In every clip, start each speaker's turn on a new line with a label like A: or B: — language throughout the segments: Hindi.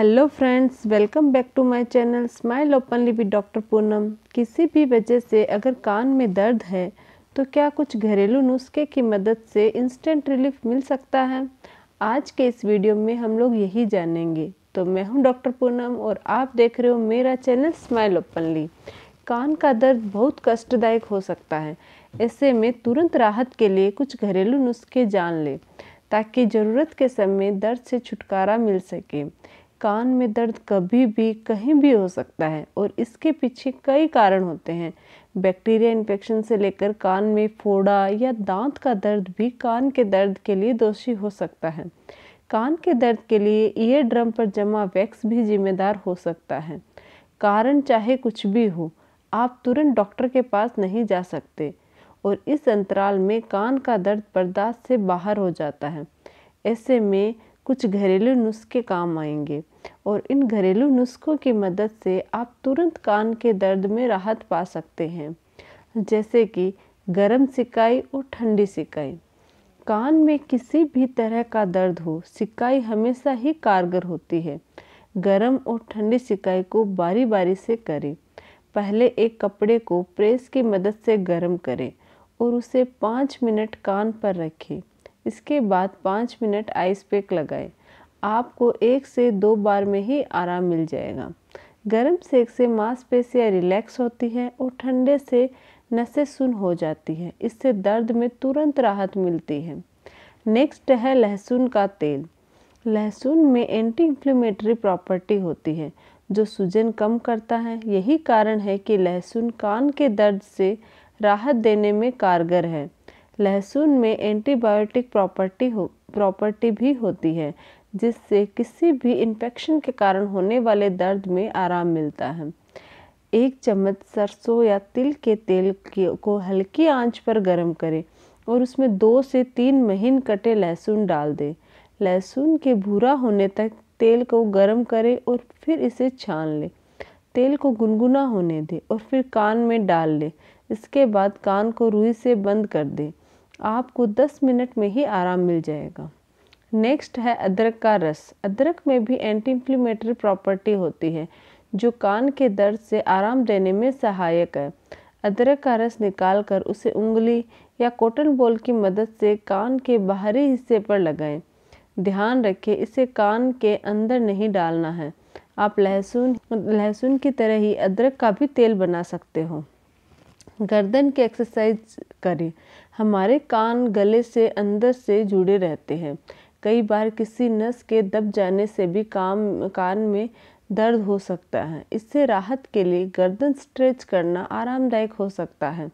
A: Hello friends welcome back to my channel smile openly with doctor Poonam किसी भी वजह से अगर कान में दर्द है तो क्या कुछ घरेलू नुस्खे की मदद से इंस्टेंट रिलीफ मिल सकता है आज के इस वीडियो में हम लोग यही जानेंगे तो मैं हूं डॉक्टर पूनम और आप देख रहे हो मेरा चैनल स्माइल ओपनली कान का दर्द बहुत कष्टदायक हो सकता है ऐसे में तुरंत राहत के लिए कुछ घरेलू नुस्खे जान लें ताकि ज़रूरत के समय दर्द से छुटकारा मिल सके कान में दर्द कभी भी कहीं भी हो सकता है और इसके पीछे कई कारण होते हैं बैक्टीरिया इन्फेक्शन से लेकर कान में फोड़ा या दांत का दर्द भी कान के दर्द के लिए दोषी हो सकता है कान के दर्द के लिए ईयर ड्रम पर जमा वैक्स भी जिम्मेदार हो सकता है कारण चाहे कुछ भी हो आप तुरंत डॉक्टर के पास नहीं जा सकते और इस अंतराल में कान का दर्द बर्दाश्त से बाहर हो जाता है ऐसे में कुछ घरेलू नुस्खे काम आएंगे और इन घरेलू नुस्खों की मदद से आप तुरंत कान के दर्द में राहत पा सकते हैं जैसे कि गर्म सिकाई और ठंडी सिकाई कान में किसी भी तरह का दर्द हो सिकाई हमेशा ही कारगर होती है गर्म और ठंडी सिकाई को बारी बारी से करें पहले एक कपड़े को प्रेस की मदद से गर्म करें और उसे पाँच मिनट कान पर रखें इसके बाद पाँच मिनट आइस पैक लगाएं आपको एक से दो बार में ही आराम मिल जाएगा गर्म सेक से मांसपेशियां रिलैक्स होती हैं और ठंडे से नसें सुन हो जाती हैं इससे दर्द में तुरंत राहत मिलती है नेक्स्ट है लहसुन का तेल लहसुन में एंटी इन्फ्लेमेटरी प्रॉपर्टी होती है जो सूजन कम करता है यही कारण है कि लहसुन कान के दर्द से राहत देने में कारगर है लहसुन में एंटीबायोटिक प्रॉपर्टी हो प्रॉपर्टी भी होती है जिससे किसी भी इन्फेक्शन के कारण होने वाले दर्द में आराम मिलता है एक चम्मच सरसों या तिल के तेल को हल्की आंच पर गर्म करें और उसमें दो से तीन महीन कटे लहसुन डाल दें लहसुन के भूरा होने तक तेल को गर्म करें और फिर इसे छान लें तेल को गुनगुना होने दें और फिर कान में डाल लें इसके बाद कान को रुई से बंद कर दें आपको 10 मिनट में ही आराम मिल जाएगा नेक्स्ट है अदरक का रस अदरक में भी एंटी इन्फ्लेमेटरी प्रॉपर्टी होती है जो कान के दर्द से आराम देने में सहायक है अदरक का रस निकाल कर उसे उंगली या कॉटन बॉल की मदद से कान के बाहरी हिस्से पर लगाएं। ध्यान रखें इसे कान के अंदर नहीं डालना है आप लहसुन लहसुन की तरह ही अदरक का भी तेल बना सकते हो गर्दन की एक्सरसाइज करें हमारे कान गले से अंदर से जुड़े रहते हैं कई बार किसी नस के दब जाने से भी काम कान में दर्द हो सकता है इससे राहत के लिए गर्दन स्ट्रेच करना आरामदायक हो सकता है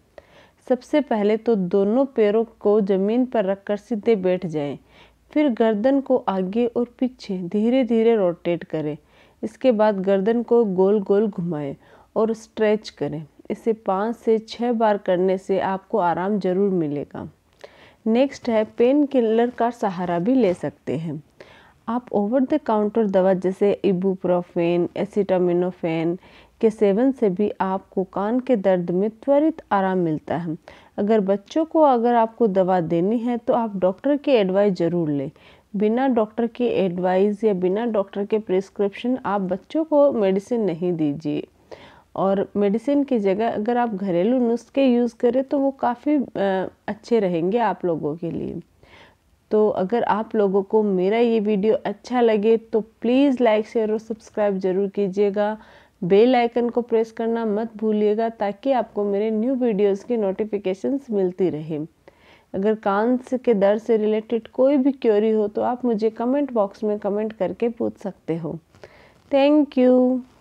A: सबसे पहले तो दोनों पैरों को ज़मीन पर रखकर सीधे बैठ जाएं, फिर गर्दन को आगे और पीछे धीरे धीरे रोटेट करें इसके बाद गर्दन को गोल गोल घुमाएं और स्ट्रेच करें इसे पाँच से छः बार करने से आपको आराम ज़रूर मिलेगा नेक्स्ट है पेन किलर का सहारा भी ले सकते हैं आप ओवर द काउंटर दवा जैसे इबूप्रोफेन एसिटामिनोफेन के सेवन से भी आपको कान के दर्द में त्वरित आराम मिलता है अगर बच्चों को अगर आपको दवा देनी है तो आप डॉक्टर की एडवाइस ज़रूर लें बिना डॉक्टर की एडवाइस या बिना डॉक्टर के प्रिस्क्रिप्शन आप बच्चों को मेडिसिन नहीं दीजिए और मेडिसिन की जगह अगर आप घरेलू नुस्खे यूज़ करें तो वो काफ़ी अच्छे रहेंगे आप लोगों के लिए तो अगर आप लोगों को मेरा ये वीडियो अच्छा लगे तो प्लीज़ लाइक शेयर और सब्सक्राइब ज़रूर कीजिएगा बेल आइकन को प्रेस करना मत भूलिएगा ताकि आपको मेरे न्यू वीडियोस की नोटिफिकेशंस मिलती रहे अगर कान के दर्द से रिलेटेड कोई भी क्योरी हो तो आप मुझे कमेंट बॉक्स में कमेंट करके पूछ सकते हो थैंक यू